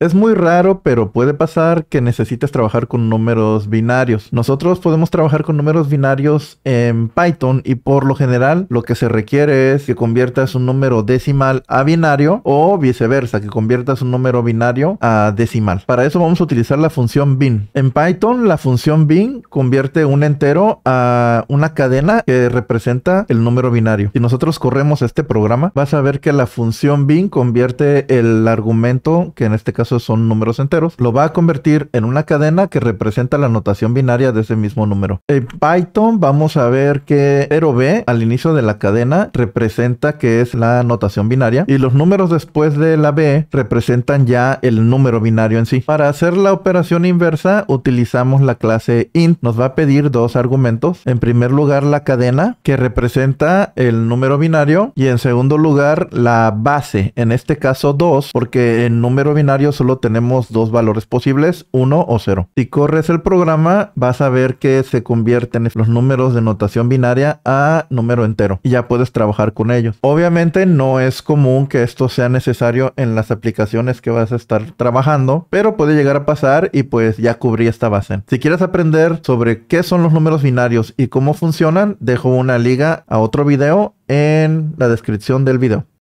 Es muy raro, pero puede pasar que necesites trabajar con números binarios. Nosotros podemos trabajar con números binarios en Python y por lo general lo que se requiere es que conviertas un número decimal a binario o viceversa, que conviertas un número binario a decimal. Para eso vamos a utilizar la función bin. En Python la función bin convierte un entero a una cadena que representa el número binario. Si nosotros corremos este programa, vas a ver que la función bin convierte el argumento que en este caso son números enteros, lo va a convertir en una cadena que representa la notación binaria de ese mismo número. En Python vamos a ver que 0b al inicio de la cadena representa que es la notación binaria y los números después de la b representan ya el número binario en sí. Para hacer la operación inversa utilizamos la clase int. Nos va a pedir dos argumentos. En primer lugar la cadena que representa el número binario y en segundo lugar la base, en este caso 2 porque el número binario solo tenemos dos valores posibles, 1 o 0. Si corres el programa, vas a ver que se convierten los números de notación binaria a número entero y ya puedes trabajar con ellos. Obviamente no es común que esto sea necesario en las aplicaciones que vas a estar trabajando, pero puede llegar a pasar y pues ya cubrí esta base. Si quieres aprender sobre qué son los números binarios y cómo funcionan, dejo una liga a otro video en la descripción del video.